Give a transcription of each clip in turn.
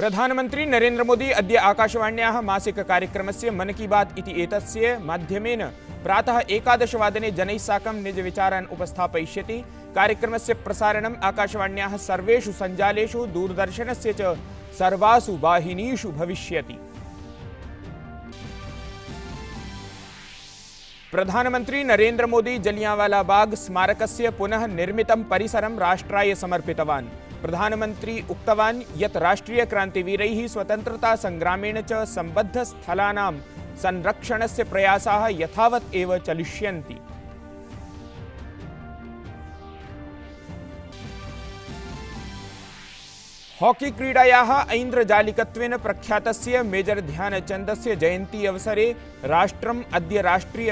प्रधानमंत्री प्रधानमन्त्री नरेन्द्रमोदी अद्य कार्यक्रम से मन की बात मध्यम एतस्य माध्यमेन प्रातः एकादशवादने जनैः साकं निजविचारान् उपस्थापयिष्यति कार्यक्रमस्य प्रसारणम् आकाशवाण्याः सर्वेषु सञ्जालेषु दूरदर्शन से सर्वासु वाहिनीषु भविष्य प्रधानमंत्री प्रधानमन्त्री मोदी जलियांवाला बाग स्मारकस्य पुनः निर्मितं परिसरं राष्ट्राय समर्पितवान् प्रधानमन्त्री उक्तवान् यत् स्वतंत्रता संग्रामेण च सम्बद्धस्थलानां संरक्षण से यथावत् एव चलिष्य हॉकी क्रीडाया ऐन्द्रजालिकत्वेन प्रख्यात मेजर ध्यानचंद जयंती अवसरे राष्ट्रम् अद्य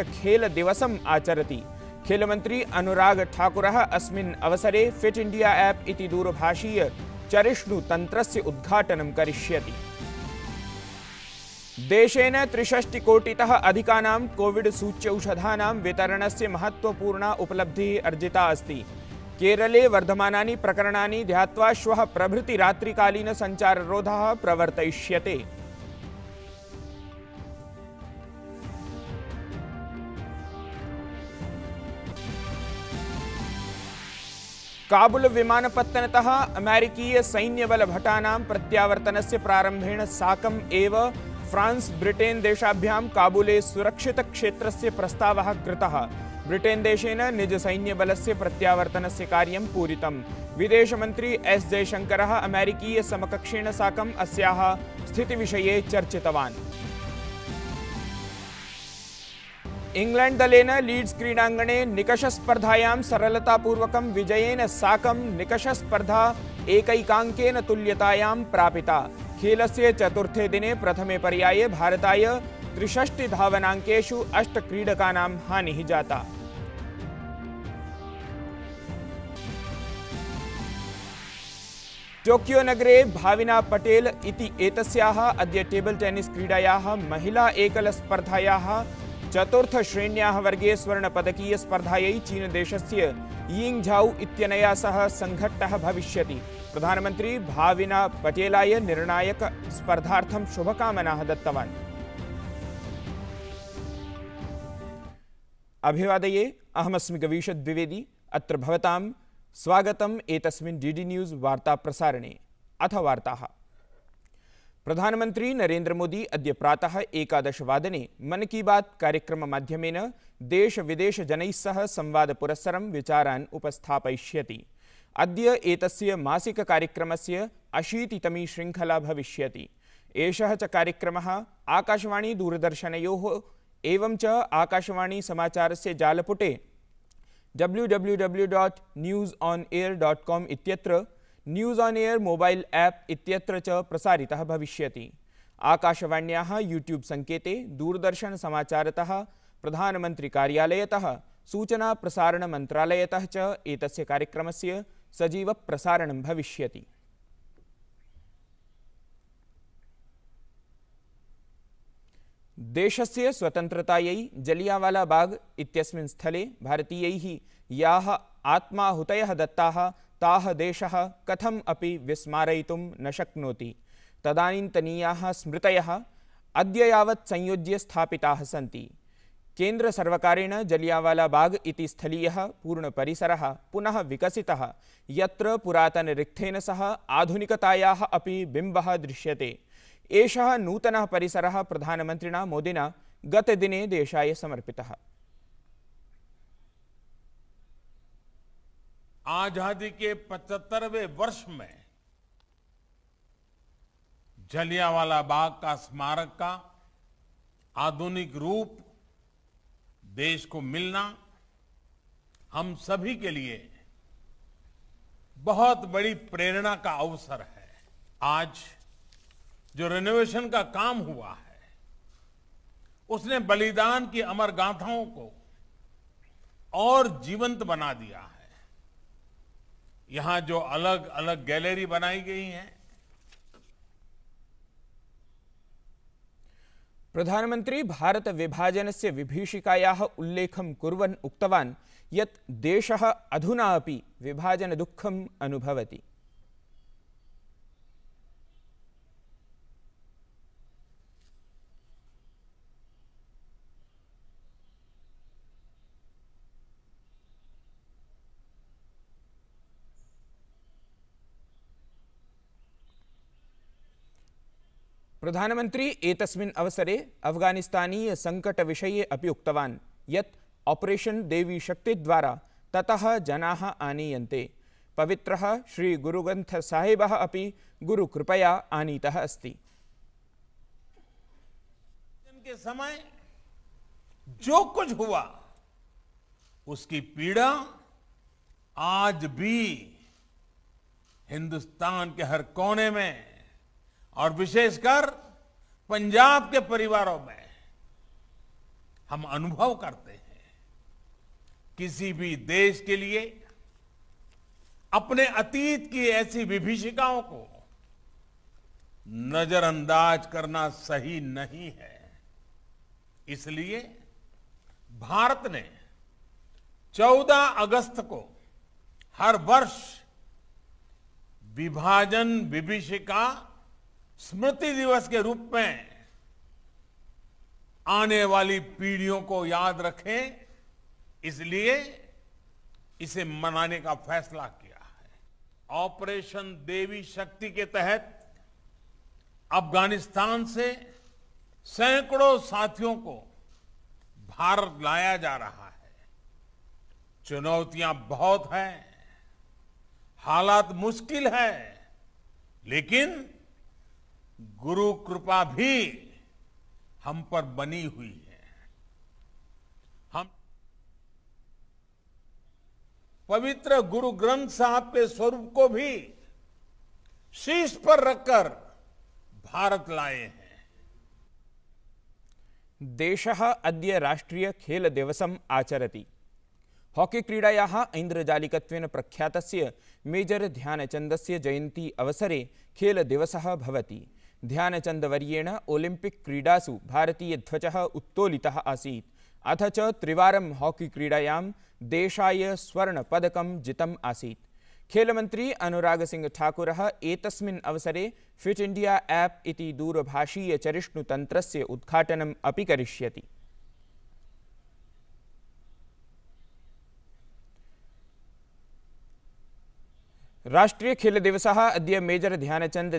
दिवस आचरती खेलमन्त्री अनुरागठाकुरः अस्मिन् अवसरे फिट् इण्डिया दूरभाषीय चरिष्णुतंत्र उद्घाटन क्य देशन देशेन त्रिषष्टिकोटितः अधिकानां सूच्यौषधा वितरण से महत्वपूर्ण उपलब्धि अर्जिता अस्त केरले वर्धमानानि प्रकरणानि ध्यात्वा श्वः प्रभृतिरात्रिकालीनसञ्चाररोधः प्रवर्त्य काबुल विमानपत्तन अमेरिकीय सैन्यबलभटानां से प्रारंभेण साकम् एव फ्रांस ब्रिटेन देशाभ्या काबुले से प्रस्ताव कृत ब्रिटेन देशेन निज से कार्य पूरी विदेश मंत्री एस जयशंकर अमेरिकीय समकक्षेण अस्या स्थित विषय चर्चितवान् ಇಂಗ್ಲೆಂಡ್ ದಲೇನ ಲೀಡ್ಸ್ ಕ್ರೀಡಾಂಗಣೆ ನಿಕಷ ಸ್ಪರ್ಧಾಯಾಂ ಸರಳತಾಪೂರ್ವಕಂ ವಿಜಯೇನ ಸಾಕಂ ನಿಕಷ ಸ್ಪರ್ಧಾ ಏಕೈಕಾಂಕೇನ ತುಲ್ಯತಾಯಾಂ ಪ್ರಾಪಿತ खेलस्य चतुर्थे दिने प्रथमे पर्याये भारताय त्रिष्टि धावनाकु अष्ट क्रीडकानां हानि जाता टोक्यो नगरे भाविना पटेल इति एतस्याः अद्य टेबल टेनिस क्रीडायाः महिला एकल एकलस्पर्धायाः चतुर्थश्रेण्याः वर्गे स्वर्ण पदकीय स्पर्धा चीन देश से यिंग यिङ्झाउ इत्यनया सह संघट्ट भविष्य प्रधानमंत्री भाविना पटेलाय निर्णायकस्पर्धार्थं शुभकामनाः दत्तवान् अभिवादये अहमस्मि गवीषद्विवेदी अत्र भवतां स्वागतम् एक डी डी न्यूज़ प्रसारणे अथ वार्ताः प्रधानमन्त्री मोदी अद्य प्रातः एकादशवादने मन की बात विदेश देशविदेशजनैः सह संवादपुरस्सरं विचारान् उपस्थापयिष्यति अद्य एतस्य मासिककार्यक्रमस्य अशीतितमी श्रृंखला भविष्यति एषः च कार्यक्रमः आकाशवाणीदूरदर्शनयोः एवं च आकाशवाणी आकाशवाणीसमाचारस्य जालपुटे W W W dot news on air dot com इत्यत्र news on air mobile app इत्यत्र च प्रसारितः भविष्यति आकाशवाण्याः यूट्यूब् सङ्केते दूरदर्शनसमाचारतः प्रधानमन्त्रिकार्यालयतः सूचनाप्रसारणमन्त्रालयतः च एतस्य कार्यक्रमस्य सजीवप्रसारणं भविष्यति देशस्य स्वतन्त्रतायै जलियावाला बाग इत्यस्मिन् स्थले भारतीयैः याः आत्माहुतयः दत्ताः ताह देशः कथम अपि विस्मारयितुं न शक्नोति तदानीन्तनीयाः स्मृतयः अद्य यावत् संयोज्य स्थापिताः सन्ति केंद्र सर्वकारेण जलियावाला बाग इति स्थलीयः पूर्णपरिसरः पुनः विकसितः यत्र पुरातन रिक्थेन सह आधुनिकतायाः अपि बिम्बः दृश्यते एषः नूतनः परिसरः प्रधानमन्त्रिणा मोदिना गतदिने देशाय समर्पितः आजादी के 75वें वर्ष में जलियावाला बाग का स्मारक का आधुनिक रूप देश को मिलना हम सभी के लिए बहुत बड़ी प्रेरणा का अवसर है आज जो रेनोवेशन का काम हुआ है उसने बलिदान की अमर गाथाओं को और जीवंत बना दिया है यहां जो अलग अलग गैलरी बनाई गई हैं विभाजन से विभीषिकाया उल्लेख कुर्वन् उक्तवान् यत देश अधुना विभाजन दुखम अनुभवती प्रधानमंत्री एतस्मिन् अवसरे संकट अफगानिस्तानीयसङ्कटविषये अपि उक्तवान् यत् शक्ति द्वारा ततः जनाः आनीयन्ते पवित्रः श्रीगुरुग्रन्थसाहेबः अपि गुरुकृपया आनीतः अस्ति के समय जो कुछ हुआ उसकी पीड़ा आज भी हिंदुस्तान के हर कोने में और विशेषकर पंजाब के परिवारों में हम अनुभव करते हैं किसी भी देश के लिए अपने अतीत की ऐसी विभीषिकाओं को नजरअंदाज करना सही नहीं है इसलिए भारत ने 14 अगस्त को हर वर्ष विभाजन विभीषिका स्मृति दिवस के रूप में आने वाली पीढ़ियों को याद रखें इसलिए इसे मनाने का फैसला किया है ऑपरेशन देवी शक्ति के तहत अफगानिस्तान से सैकड़ों साथियों को भारत लाया जा रहा है चुनौतियां बहुत हैं हालात मुश्किल है लेकिन गुरु कृपा भी हम पर बनी हुई है हम पवित्र गुरु ग्रंथ साहब के स्वरूप को भी शीश पर रखकर भारत लाए हैं देश अद्य राष्ट्रीय खेल दिवस आचरती हॉकी क्रीडाया ऐन्द्रजालिकत्वेन प्रख्यात मेजर ध्यानचंद जयंती अवसरे दिवस भवति ध्यानचन्दवर्येण ओलिंपिक क्रीडासु ध्वज उत्तोलि आसी अथ चिवार हॉकी क्रीडायां देशाय स्वर्णपदकं जितम् अनुराग सिंह ठाकुर एतस्मिन् अवसरे फिट इंडिया ऐप् इति चरिष्णुतंत्र उद्घाटनम् अपि करिष्यति दिवस अद मेजर ध्यानचंद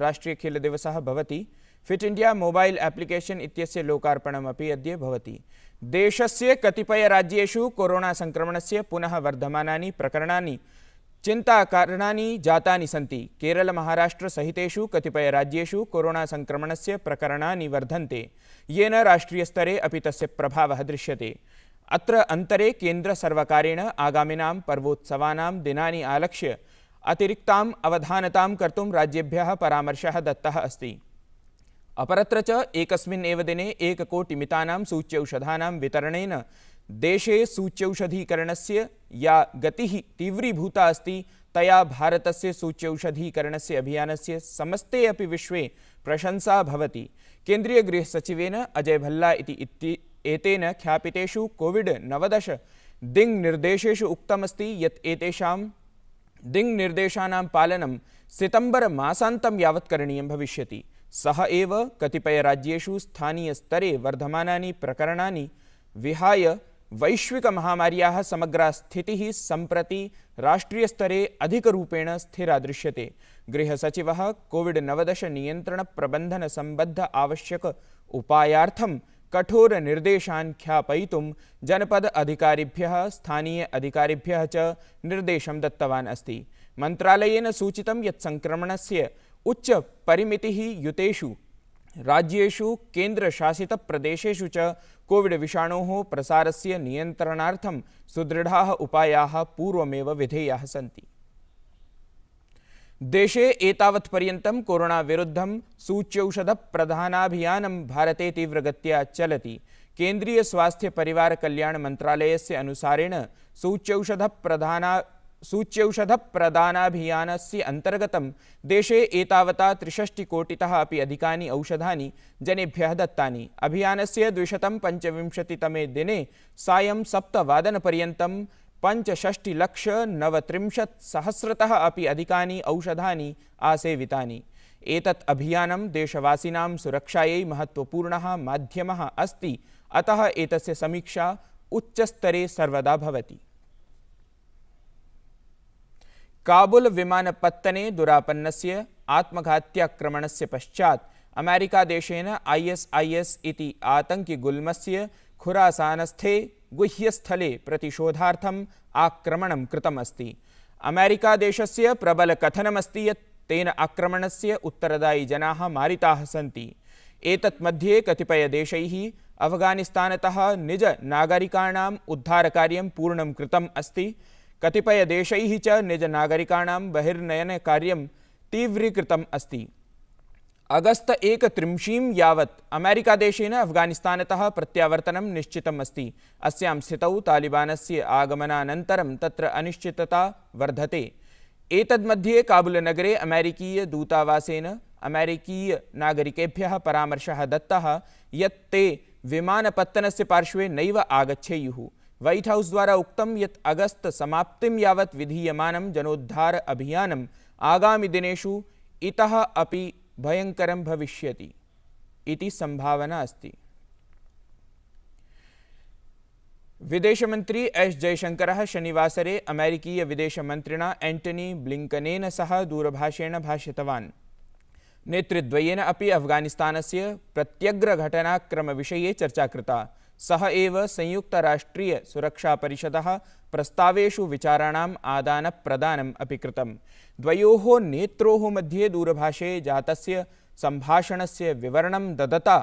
राष्ट्रीय खेल दिवस फिट इंडिया मोबाइल एप्लीकेशन इत्यस्य लोकार्पणमपि अद्य भवति देशस्य कोरोना संक्रमणस्य पुनः वर्धमानानि प्रकरणानि कारणानि जातानि सन्ति राज्येषु कोरोना संक्रमणस्य प्रकरणानि वर्धन्ते येन स्तरे अपि तस्य प्रभावः दृश्यते अत्र अन्तरे सर्वकारेण आगामिनां पर्वोत्सवानां दिनानि आलक्ष्य अतिरिक्ता अवधानता कर्त राज्येभ्यः परामर्श दत् अस्त अपरत्र च दिने एककोटिमितानां सूच्यौषधानां वितरणेन देशे सूच्यौषधीकरणस्य या गति तीव्रीभूता अस्त तया से अभियान से समस्ते अभी विश्व प्रशंसा गृह सचिव अजय भल्ला इति एतेन ख्यापितेषु नवदश दिंग निर्देशु यत् एतेषां दिंग निर्देशानां पालनं सितंबर यावत् करणीयं भविष्यति सह एव स्थानीय स्तरे वर्धमानानि प्रकरणानि विहाय वैश्विक वैश्विकमहामार्याः समग्रा स्थितिः सम्प्रति राष्ट्रियस्तरे अधिकरूपेण स्थिरा दृश्यते नियंत्रण प्रबंधन संबद्ध आवश्यक उपायार्थं कठोर निर्देशान ख्यापयितुं जनपद अधिकारीभ्य स्थानीय अधिकारिभ्यः च निर्देशं दत्तवान् अस्ति ये संक्रमण से उच्च उच्चपरिमितिः युतेषु राज्येषु केन्द्रशासितप्रदेशेषु च कोविड प्रसार से नियन्त्रणार्थं सुदृढाः उपाया पूर्वमेव विधेयाः सन्ति देशे एतावत्पर्यन्तं कोरोणाविरुद्धं सूच्यौषधप्रधानाभियानं भारते तीव्रगत्या चलति केन्द्रीयस्वास्थ्यपरिवारकल्याणमन्त्रालयस्य अनुसारेण सूच्यौषधप्रधाना सूच्यौषधप्रदानाभियानस्य अन्तर्गतं देशे एतावता त्रिषष्टिकोटितः अपि अधिकानि औषधानि जनेभ्यः दत्तानि अभियानस्य द्विशतं पञ्चविंशतितमे दिने सायं सप्तवादनपर्यन्तं पञ्चषष्टिलक्षनवत्रिंशत्सहस्रतः अपि अधिकानि औषधानि आसेवितानि एतत् अभियानं देशवासिनां सुरक्षायै महत्त्वपूर्णः माध्यमः अस्ति अतः एतस्य समीक्षा उच्चस्तरे सर्वदा भवति काबुल विमानपत्तने दुरापन्नस्य आत्मघात्याक्रमणस्य पश्चात् अमेरिका देशेन आईएसआईएस इति आतंकी गुल्मस्य खुरासानस्थे गुह्यस्थले प्रतिशोधार्थम् आक्रमणं कृतमस्ति अमेरिकादेशस्य प्रबलकथनमस्ति यत् तेन आक्रमणस्य उत्तरदायि जनाः मारिताः सन्ति एतन्मध्ये कतिपयदेशैः अफगानिस्तानतः निजनागरिकाणाम् उद्धारकार्यं पूर्णं कृतम् अस्ति कतिपयदेशैः च बहिर्नयन बहिर्नयनकार्यं तीव्रीकृतम् अस्ति अगस्त एकत्रिंशीं यावत् अमेरिकादेशेन प्रत्यावर्तन निश्चित अस्त अस्ति अस्यां स्थितौ तालिबानस्य आगमनानन्तरं तत्र अनिश्चितता वर्धते एतन्मध्ये काबुलनगरे अमेरिकीयदूतावासेन अमेरिकीयनागरिकेभ्यः परामर्शः दत्तः यत् ते विमानपत्तनस्य पार्श्वे नैव आगच्छेयुः व्हाइट हाउस द्वारा उक्त यत् अगस्त समाप्तिं यावत् विधीयमानं जनोद्धार आगामी आगामिदिनेषु इतः अपि भयंकर भविष्य संभावना अस्त विदेश मंत्री एस जयशंकर शनिवासरे मंत्रिण एंटनी ब्लिंकन सह दूरभाषेण भाषित नेतृद्वयेन अपि अफगानिस्तानस्य विषय चर्चा कृता सह एव सुरक्षा परिषद प्रस्ताव विचाराण आदान कृतं द्वो नेत्रो मध्ये दूरभाषे संभाषण से विवरण ददता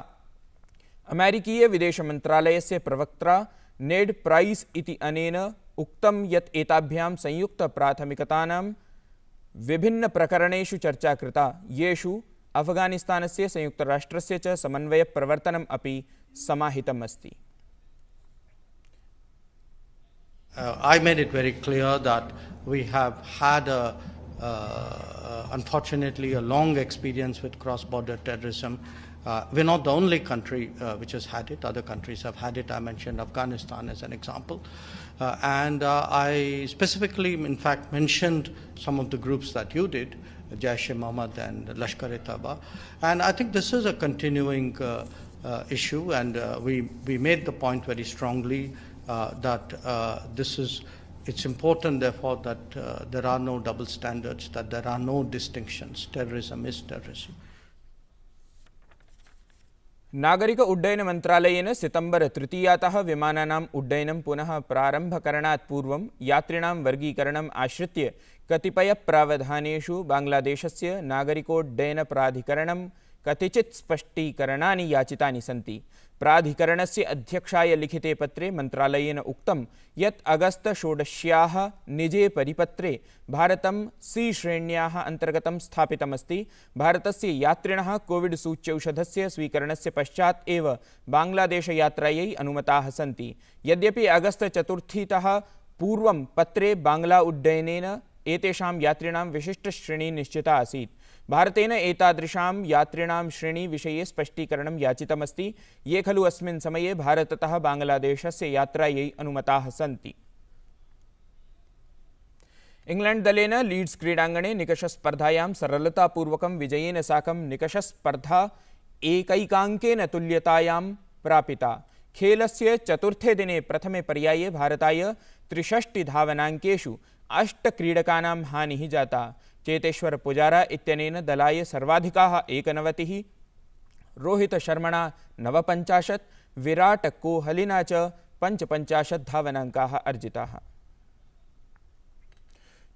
अमेरिकीयविदेशमन्त्रालयस्य प्रवक्ता नेड प्राइस इति अनेन उक्तं संयुक्त प्राथमिकता विभिन्न विभिन्नप्रकरणेषु चर्चा कृता येषु राष्ट्र से समन्वय समन्वयप्रवर्तनम् अपि समाहितम् अस्ति uh, I made it very clear that we have had a, uh, uh, unfortunately a long experience with cross-border terrorism. Uh, we're not the only country uh, which has had it. Other countries have had it. I mentioned Afghanistan as an example. Uh, and I specifically, in fact, mentioned some of the groups that you did, Jaish-e-Mohammed and Lashkar-e-Taba. And I think this is a continuing issue, and we, we made the point very strongly that this is it's important therefore that there are no double standards that there are no distinctions terrorism is terrorism नागरिक उड्डयन मंत्रालयेन सितंबर तृतीयातः विमानानां उड्डयनं पुनः प्रारंभकरणात् पूर्वं यात्रिणां वर्गीकरणम् आश्रित्य कतिपय प्रावधानेषु बांग्लादेशस्य नागरिकोड्डयन प्राधिकरणं कतिचित् स्पष्टीकरणानि याचितानि सन्ति से अध्यक्षाय लिखिते पत्रे मन्त्रालयेन उक्तं यत् षोडश्या निजे परिपत्रे भारत सी श्रेण्याः अन्तर्गतं स्थापितमस्ति भारतस्य यात्रिणः कोविड् सूच्यौषधस्य स्वीकरणस्य पश्चात् एव अमता अनुमताः सन्ति यद्यपि चतुर्थी पूर्व पत्रे उड्डयन एक यात्रि विशिष्ट विशिष्टश्रेणी निश्चिता आसी भारतेन एतादृशां यात्रिणां स्पष्टीकरण स्पष्टीकरणं याचितमस्ति ये खलु अस्मिन् समये भारततः बाङ्ग्लादेशस्य यात्रायै अनुमताः सन्ति इंग्लैण्ड्दलेन लीड्स क्रीडांगणे निकषस्पर्धायां सरलतापूर्वकं विजयेन साकं निकषस्पर्धा एकैकाङ्केन तुल्यतायां प्रापिता खेलस्य चतुर्थे दिने प्रथमे पर्याये भारताय त्रिषष्टिधावनाङ्केषु अष्टक्रीडकानां हानिः जाता चेतेश्वर पुजारा इत्यनेन दलाय सर्वाधिकाः एकनवतिः रोहितशर्मणा नवपञ्चाशत् विराटकोहलिना च पञ्चपञ्चाशत् धावनाङ्काः अर्जिताः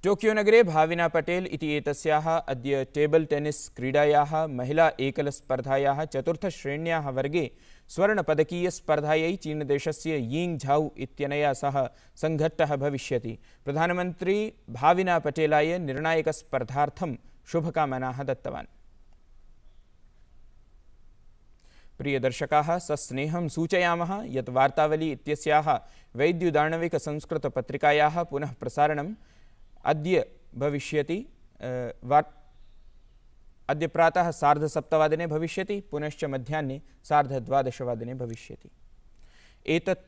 टोक्यो नगरे भाविना पटेल अद टेबल टेनिस क्रीडाया महिला स्पर्धाया चतुर्थश्रेण्या वर्गे चीन देश से यींग झाउ इन सह संघट्ट भविष्य प्रधानमंत्री भाविना पटेलाय निर्णायकस्पर्धार्थं शुभकामनाः दत्तवान् प्रियदर्शकाः सस्नेहं सूचयाम यवली वैद्युदाणविक संस्कृत पत्रिकायाह पुनः प्रसारणं अद्य भविष्य अद प्रातः साधसप्तवादने भविष्य पुनश्च मध्याह्ने सार्धद्वादशवादने भविष्यति एतत्